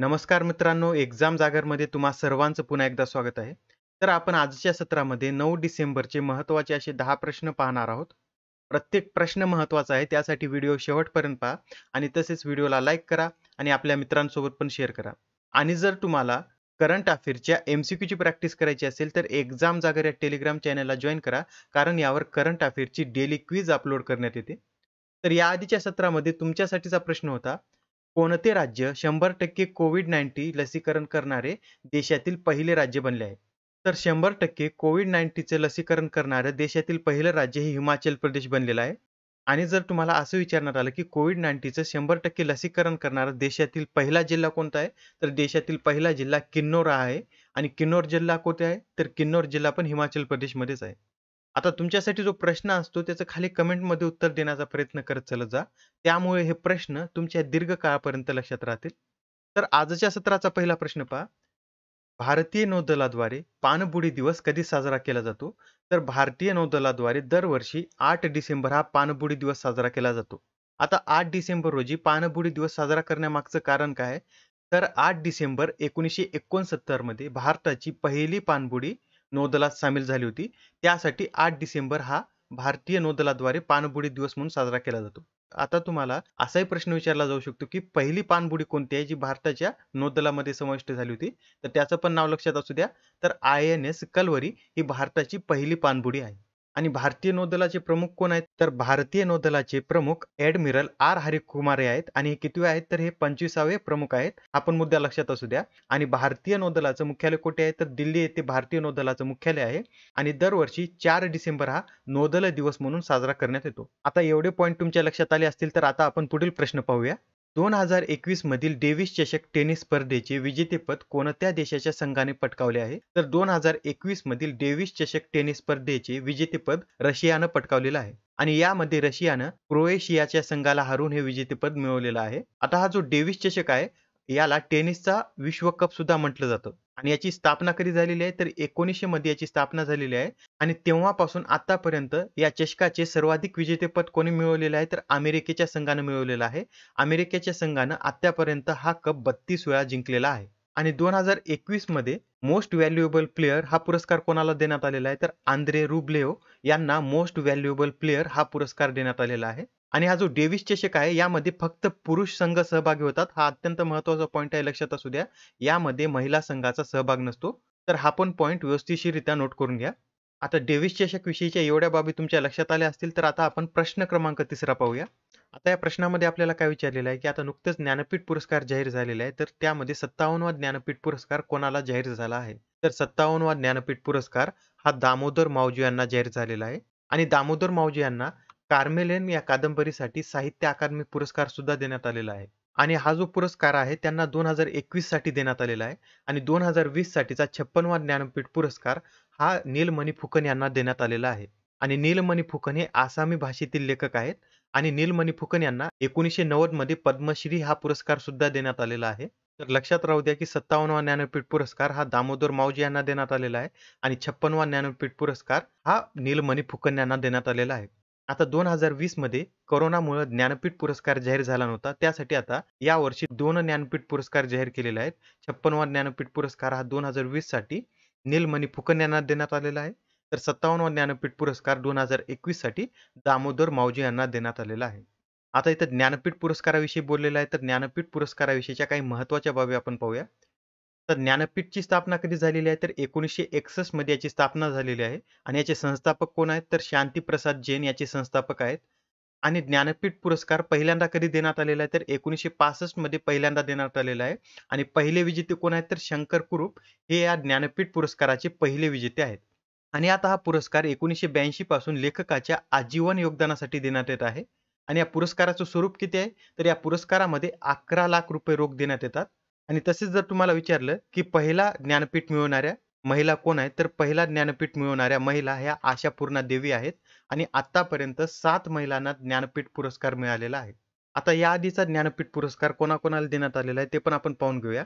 नमस्कार मित्रांनो एक्झाम जागरमध्ये तुम्हा सर्वांचं पुन्हा एकदा स्वागत आहे तर आपण आजच्या सत्रामध्ये नऊ डिसेंबरचे महत्त्वाचे असे दहा प्रश्न पाहणार आहोत प्रत्येक प्रश्न महत्त्वाचा आहे त्यासाठी व्हिडिओ शेवटपर्यंत पहा आणि तसेच व्हिडिओला लाईक करा आणि आपल्या मित्रांसोबत पण शेअर करा आणि जर तुम्हाला करंट अफेअरच्या एम सी क्यूची प्रॅक्टिस करायची असेल तर एक्झाम जागर या टेलिग्राम चॅनलला जॉईन करा कारण यावर करंट अफेअरची डेली क्विज अपलोड करण्यात येते तर या आधीच्या सत्रामध्ये तुमच्यासाठीचा प्रश्न होता कोणते राज्य शंभर टक्के कोविड नाईन्टी लसीकरण करणारे देशातील पहिले राज्य बनले आहे तर शंभर टक्के कोविड नाईन्टीचं लसीकरण करणारं देशातील पहिलं राज्य हे हिमाचल प्रदेश बनलेलं आहे आणि जर तुम्हाला असं विचारण्यात आलं की कोविड नाईन्टीचं शंभर टक्के लसीकरण करणारा देशातील पहिला जिल्हा कोणता आहे तर देशातील पहिला जिल्हा किन्नौर आहे आणि किन्नौर जिल्हा कोठे आहे तर किन्नौर जिल्हा पण हिमाचल प्रदेशमध्येच आहे आता तुमच्यासाठी जो प्रश्न असतो त्याचं खाली कमेंटमध्ये उत्तर देण्याचा प्रयत्न करत चलत जा त्यामुळे हे प्रश्न तुमच्या दीर्घकाळापर्यंत लक्षात राहतील तर आजच्या सत्राचा पहिला प्रश्न पहा भारतीय नौदलाद्वारे पाणबुडी दिवस कधी साजरा केला जातो तर भारतीय नौदलाद्वारे दरवर्षी आठ डिसेंबर हा पाणबुडी दिवस साजरा केला जातो आता आठ डिसेंबर रोजी पाणबुडी दिवस साजरा करण्यामागचं कारण काय तर आठ डिसेंबर एकोणीसशे एकोणसत्तरमध्ये भारताची पहिली पाणबुडी नौदलात सामील झाली होती त्यासाठी आठ डिसेंबर हा भारतीय नौदलाद्वारे पाणबुडी दिवस म्हणून साजरा केला जातो आता तुम्हाला असाही प्रश्न विचारला जाऊ शकतो की पहिली पाणबुडी कोणती आहे जी भारताच्या नौदलामध्ये समाविष्ट झाली होती तर त्याचं पण नाव लक्षात असू द्या तर आय एन एस कलवरी ही भारताची पहिली पाणबुडी आहे आणि भारतीय नौदलाचे प्रमुख कोण आहेत तर भारतीय नौदलाचे प्रमुख ऍडमिरल आर हरिकुमार आहेत आणि हे कितवे आहेत तर हे पंचवीसावे प्रमुख आहेत आपण मुद्दा लक्षात असू द्या आणि भारतीय नौदलाचं मुख्यालय कुठे आहे तर दिल्ली येथे भारतीय नौदलाचं मुख्यालय आहे आणि दरवर्षी चार डिसेंबर हा नौदल दिवस म्हणून साजरा करण्यात येतो आता एवढे पॉईंट तुमच्या लक्षात आले असतील तर आता आपण पुढील प्रश्न पाहूया दोन हजार एकवीस मधील डेव्हिस चषक टेनिस स्पर्धेचे विजेतेपद कोणत्या देशाच्या संघाने पटकावले आहे तर दोन हजार एकवीस मधील डेव्हिस चषक टेनिस स्पर्धेचे विजेतेपद रशियानं पटकावलेलं आहे आणि यामध्ये रशियानं क्रोएशियाच्या संघाला हरून हे विजेतेपद मिळवलेलं आहे आता हा जो डेव्हिस चषक आहे याला टेनिसचा विश्वकप सुद्धा म्हटलं जातं आणि याची स्थापना कधी झालेली आहे तर एकोणीसशे मध्ये याची स्थापना झालेली आहे आणि तेव्हापासून आतापर्यंत या चषकाचे सर्वाधिक विजेतेपद कोणी मिळवलेलं आहे तर अमेरिकेच्या संघानं मिळवलेलं आहे अमेरिकेच्या संघानं आतापर्यंत हा कप बत्तीस वेळा जिंकलेला आहे आणि दोन हजार एकवीस मध्ये मोस्ट व्हॅल्युएबल प्लेअर हा पुरस्कार कोणाला देण्यात आलेला आहे तर आंद्रे रुब्लेओ यांना मोस्ट व्हॅल्युएबल प्लेअर हा पुरस्कार देण्यात आलेला आहे आणि हा जो डेव्हिस चषक आहे यामध्ये फक्त पुरुष संघ सहभागी होतात हा अत्यंत महत्वाचा पॉईंट आहे लक्षात असू द्या यामध्ये महिला संघाचा सहभाग नसतो तर हा पण पॉईंट व्यवस्थितशीरित्या नोट करून घ्या आता डेव्हिस चषक विषयीच्या एवढ्या बाबी तुमच्या लक्षात आल्या असतील तर आता आपण प्रश्न क्रमांक तिसरा पाहूया आता या प्रश्नामध्ये आपल्याला काय विचारलेलं आहे की आता नुकतंच ज्ञानपीठ पुरस्कार जाहीर झालेला आहे तर त्यामध्ये सत्तावन्नवा ज्ञानपीठ पुरस्कार कोणाला जाहीर झाला आहे तर सत्तावन्नवा ज्ञानपीठ पुरस्कार हा दामोदर मावजी यांना जाहीर झालेला आहे आणि दामोदर मावजी यांना कार्मेलेन या कादंबरीसाठी साहित्य अकादमी पुरस्कार सुद्धा देण्यात आलेला आहे आणि हा जो पुरस्कार आहे त्यांना दोन हजार एकवीस साठी देण्यात आलेला आहे आणि दोन हजार वीस साठीचा छप्पनवा ज्ञानपीठ पुरस्कार हा नीलमणी फुकन यांना देण्यात आलेला आहे आणि नीलमणी फुकन हे आसामी भाषेतील लेखक आहेत आणि नीलमणी फुकन यांना एकोणीसशे नव्वद मध्ये पद्मश्री हा पुरस्कार सुद्धा देण्यात आलेला आहे तर लक्षात राहू द्या की सत्तावन्नवा ज्ञानपीठ पुरस्कार हा दामोदर माऊजी यांना देण्यात आलेला आहे आणि छप्पनवा ज्ञानपीठ पुरस्कार हा नीलमणी फुकन यांना देण्यात आलेला आहे आता दोन हजार वीस मध्ये करोनामुळे ज्ञानपीठ पुरस्कार जाहीर झाला नव्हता त्यासाठी आता या वर्षी दोन ज्ञानपीठ पुरस्कार जाहीर केलेले आहेत छप्पनवा ज्ञानपीठ पुरस्कार हा दोन हजार वीस साठी नीलमणी फुकन यांना देण्यात आलेला आहे तर सत्तावन्नवा ज्ञानपीठ पुरस्कार दोन हजार एकवीस साठी दामोदर मावजी यांना देण्यात आलेला आहे आता इथं ज्ञानपीठ पुरस्काराविषयी बोललेलं आहे तर ज्ञानपीठ पुरस्काराविषयीच्या काही महत्वाच्या बाबी आपण पाहूया तर ज्ञानपीठची स्थापना कधी झालेली आहे तर एकोणीसशे एकसष्ट मध्ये याची स्थापना झालेली आहे आणि याचे संस्थापक कोण आहेत तर शांतीप्रसाद जैन याचे संस्थापक आहेत आणि ज्ञानपीठ पुरस्कार पहिल्यांदा कधी देण्यात आलेला आहे तर एकोणीसशे पासष्ट मध्ये पहिल्यांदा देण्यात आलेला आहे आणि पहिले विजेते कोण आहेत तर शंकर कुरुप हे या ज्ञानपीठ पुरस्काराचे पहिले विजेते आहेत आणि आता हा पुरस्कार एकोणीसशे ब्याऐंशी पासून लेखकाच्या आजीवन योगदानासाठी देण्यात येत आहे आणि या पुरस्काराचं स्वरूप किती आहे तर या पुरस्कारामध्ये अकरा लाख रुपये रोख देण्यात येतात आणि तसेच जर तुम्हाला विचारलं की पहिला ज्ञानपीठ मिळवणाऱ्या महिला कोण आहेत तर पहिला ज्ञानपीठ मिळवणाऱ्या महिला ह्या आशापूर्णा देवी आहेत आणि आतापर्यंत सात महिलांना ज्ञानपीठ पुरस्कार मिळालेला आहे आता या आधीचा ज्ञानपीठ पुरस्कार कोणाकोणाला देण्यात आलेला आहे ते पण आपण पाहून घेऊया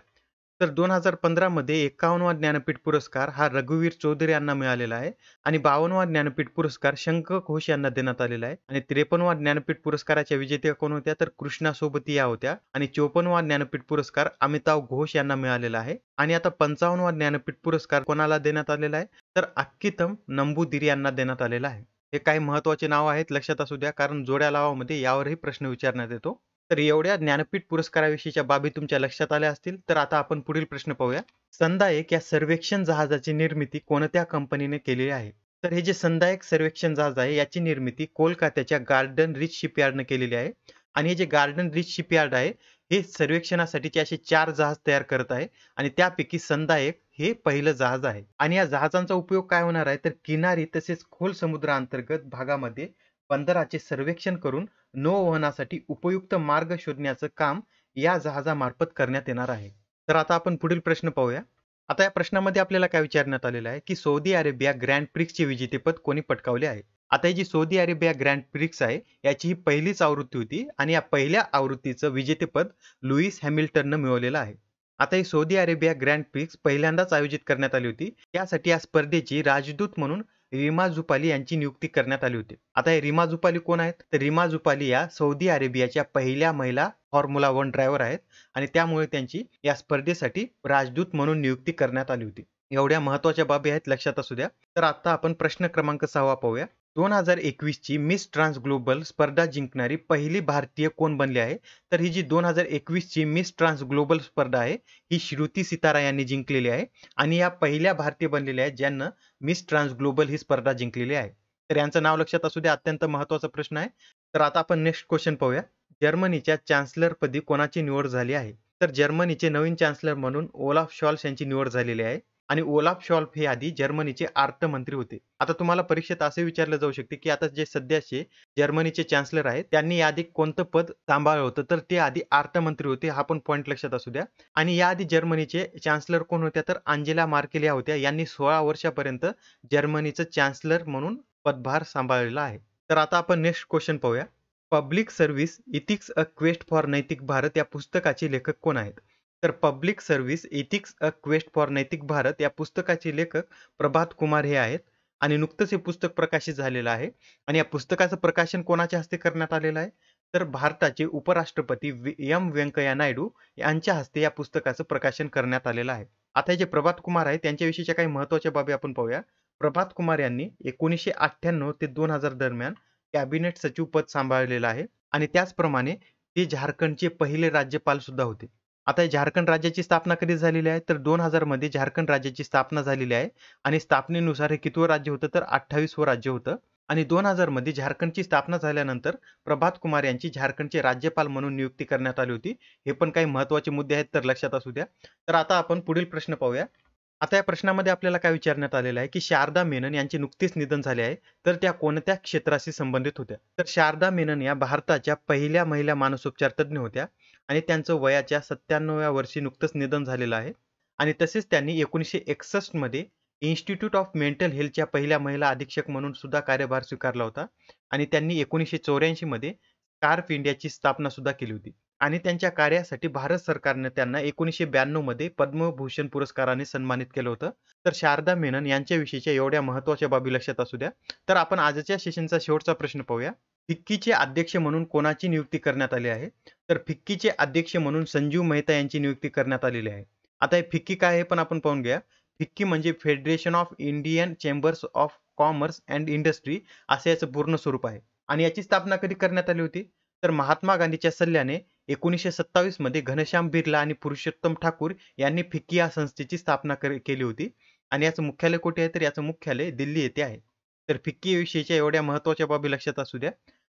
तर दोन हजार पंधरामध्ये वा ज्ञानपीठ पुरस्कार हा रघुवीर चौधरी यांना मिळालेला आहे आणि बावन्नवा ज्ञानपीठ पुरस्कार शंख घोष यांना देण्यात आलेला आहे आणि त्रेपन्नवा ज्ञानपीठ पुरस्काराच्या विजेत्या कोण होत्या तर कृष्णा सोबती या होत्या आणि चोपन्नवा ज्ञानपीठ पुरस्कार अमिताभ घोष यांना मिळालेला आहे आणि आता पंचावन्नवा ज्ञानपीठ पुरस्कार कोणाला देण्यात आलेला आहे तर अक्कीतम नंबूदिरी यांना देण्यात आलेला आहे हे काही महत्वाचे नाव आहेत लक्षात असू द्या कारण जोड्या लावामध्ये यावरही प्रश्न विचारण्यात येतो तर एवढ्या ज्ञानपीठ पुरस्काराविषयीच्या बाबी तुमच्या लक्षात आल्या असतील तर आता आपण पुढील प्रश्न पाहूया संदायक या सर्वेक्षण जहाजाची निर्मिती कोणत्या कंपनीने केलेली आहे तर हे जे संदायक सर्वेक्षण जहाज आहे याची निर्मिती कोलकात्याच्या गार्डन रिच शिपयार्डने केलेली आहे आणि हे जे गार्डन रिच शिपयार्ड आहे हे सर्वेक्षणासाठीचे असे चार जहाज तयार करत आहे आणि त्यापैकी संदाएक हे पहिलं जहाज आहे आणि या जहाजांचा उपयोग काय होणार आहे तर किनारी तसेच खोल समुद्र अंतर्गत भागामध्ये बंदराचे सर्वेक्षण करून नौवहनासाठी उपयुक्त मार्ग शोधण्याचं काम या जहाजामार्फत करण्यात येणार आहे तर आता आपण पुढील प्रश्न पाहूया आता या प्रश्नामध्ये आपल्याला काय विचारण्यात आलेलं आहे की सौदी अरेबिया ग्रँड प्रिक्सचे विजेतेपद कोणी पटकावले आहे आता ही जी सौदी अरेबिया ग्रँड प्रिक्स आहे याची ही पहिलीच आवृत्ती होती आणि या पहिल्या आवृत्तीचं विजेतेपद लुईस हॅमिल्टननं मिळवलेलं आहे आता ही सौदी अरेबिया ग्रँड प्रिक्स पहिल्यांदाच आयोजित करण्यात आली होती त्यासाठी या स्पर्धेची राजदूत म्हणून रिमा जुपाली यांची नियुक्ती करण्यात आली होती आता हे रिमा जुपाली कोण आहेत तर रिमा जुपाली या सौदी अरेबियाच्या पहिल्या महिला फॉर्म्युला वन ड्रायव्हर आहेत आणि त्यामुळे त्यांची या स्पर्धेसाठी राजदूत म्हणून नियुक्ती करण्यात आली होती एवढ्या महत्वाच्या बाबी आहेत लक्षात असू द्या तर आता आपण प्रश्न क्रमांक सहावा पाहूया दोन हजार ची मिस ट्रान्स ग्लोबल स्पर्धा जिंकणारी पहिली भारतीय कोण बनली आहे तर ही जी दोन हजार ची मिस ट्रान्स ग्लोबल स्पर्धा आहे ही श्रुती सितारा यांनी जिंकलेली आहे आणि या पहिल्या भारतीय बनलेल्या आहेत ज्यांना मिस ट्रान्स ग्लोबल ही स्पर्धा जिंकलेली आहे तर यांचं नाव लक्षात असू द्या अत्यंत महत्वाचा प्रश्न आहे तर आता आपण नेक्स्ट क्वेश्चन पाहूया जर्मनीच्या चान्सलरपदी कोणाची निवड झाली आहे तर जर्मनीचे नवीन चान्सलर म्हणून ओलाफ शॉल्स यांची निवड झालेली आहे आणि ओलाफ शॉल्फ हे आधी जर्मनीचे अर्थमंत्री होते आता तुम्हाला परीक्षेत असे विचारले जाऊ शकते की आता जे सध्याचे जर्मनीचे चान्सलर आहेत त्यांनी याआधी कोणतं पद सांभाळलं होतं तर ते आधी अर्थमंत्री होते हा पण पॉईंट लक्षात असू द्या आणि याआधी जर्मनीचे चान्सलर कोण होत्या तर अंजेला मार्केल या होत्या यांनी सोळा वर्षापर्यंत जर्मनीचं चान्सलर म्हणून पदभार सांभाळलेला आहे तर आता आपण नेक्स्ट क्वेश्चन पाहूया public service ethics a quest for Naitik Bharat या पुस्तकाचे लेखक कोण आहेत तर public service ethics a quest for Naitik Bharat या पुस्तकाचे लेखक प्रभात कुमार हे आहेत आणि नुकतंच हे पुस्तक प्रकाशित झालेलं आहे आणि या पुस्तकाचं प्रकाशन कोणाच्या हस्ते करण्यात आलेलं आहे तर भारताचे उपराष्ट्रपती एम व्यंकय्या नायडू यांच्या हस्ते या पुस्तकाचं प्रकाशन करण्यात आलेलं आहे आता जे प्रभात कुमार आहे त्यांच्याविषयीच्या काही महत्वाच्या बाबी आपण पाहूया प्रभात कुमार यांनी एकोणीसशे अठ्ठ्याण्णव ते दोन हजार दरम्यान कॅबिनेट सचिव पद सांभाळलेलं आहे आणि त्याचप्रमाणे ते झारखंडचे पहिले राज्यपाल सुद्धा होते आता झारखंड राज्याची स्थापना कधी झालेली आहे तर दोन मध्ये झारखंड राज्याची स्थापना झालेली आहे आणि स्थापनेनुसार हे कितवं राज्य होतं तर अठ्ठावीसवं राज्य होतं आणि दोन मध्ये झारखंडची स्थापना झाल्यानंतर प्रभात कुमार यांची झारखंडचे राज्यपाल म्हणून नियुक्ती करण्यात आली होती हे पण काही महत्त्वाचे मुद्दे आहेत तर लक्षात असू द्या तर आता आपण पुढील प्रश्न पाहूया आता या प्रश्नामध्ये आपल्याला काय विचारण्यात आलेलं आहे की शारदा मेनन यांचे नुकतेच निधन झाले आहे तर त्या कोणत्या क्षेत्राशी संबंधित होत्या तर शारदा मेनन या भारताच्या पहिल्या महिला मानसोपचार तज्ज्ञ होत्या आणि त्यांचं वयाच्या सत्त्याण्णव्या वर्षी नुकतंच निधन झालेलं आहे आणि तसेच त्यांनी एकोणीसशे मध्ये इन्स्टिट्यूट ऑफ मेंटल हेल्थच्या पहिल्या महिला अधीक्षक म्हणून सुद्धा कार्यभार स्वीकारला होता आणि त्यांनी एकोणीसशे मध्ये स्कार्फ इंडियाची स्थापना सुद्धा केली होती आणि त्यांच्या कार्यासाठी भारत सरकारने त्यांना एकोणीसशे मध्ये पद्मभूषण पुरस्काराने सन्मानित केलं होतं तर शारदा मेनन यांच्याविषयीच्या एवढ्या महत्वाच्या बाबी लक्षात असू द्या तर आपण आजच्या सेशनचा शेवटचा प्रश्न पाहूया फिक्कीचे अध्यक्ष म्हणून कोणाची नियुक्ती करण्यात आली आहे तर फिक्कीचे अध्यक्ष म्हणून संजीव मेहता यांची नियुक्ती करण्यात आलेली आहे आता हे फिक्की काय हे पण आपण पाहून घ्या फिक्की म्हणजे federation of Indian chambers of commerce and industry असे याचं पूर्ण स्वरूप आहे आणि याची स्थापना कधी करण्यात आली होती तर महात्मा गांधीच्या सल्ल्याने एकोणीसशे सत्तावीस मध्ये घनश्याम बिर्ला आणि पुरुषोत्तम ठाकूर यांनी फिक्की या संस्थेची स्थापना केली होती आणि याचं मुख्यालय कुठे आहे तर याचं मुख्यालय दिल्ली येथे आहे तर फिक्की विषयीच्या एवढ्या महत्वाच्या बाबी लक्षात असू द्या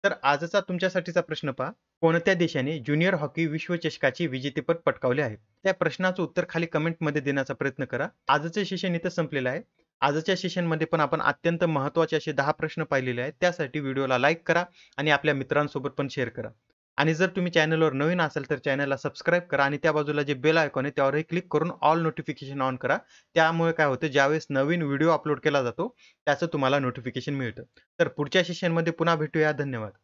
तर आजचा तुमच्यासाठीचा प्रश्न पहा कोणत्या देशाने ज्युनियर हॉकी विश्वचषकाचे विजेतेपद पटकावले आहे त्या प्रश्नाचं उत्तर खाली कमेंट मध्ये देण्याचा प्रयत्न करा आजचे सेशन इथं संपलेलं आहे आजच्या मध्ये पण आपण अत्यंत महत्वाचे असे दहा प्रश्न पाहिलेले आहेत त्यासाठी व्हिडिओला लाईक करा आणि आपल्या मित्रांसोबत पण शेअर करा आणि जर तुम्ही चॅनलवर नवीन असाल तर चॅनलला सबस्क्राईब करा आणि त्या बाजूला जे बेल आयकॉन आहे त्यावरही क्लिक करून ऑल नोटिफिकेशन ऑन करा त्यामुळे काय होतं ज्यावेळेस नवीन व्हिडिओ अपलोड केला जातो त्याचं तुम्हाला नोटिफिकेशन मिळतं तर पुढच्या सेशनमध्ये पुन्हा भेटूया धन्यवाद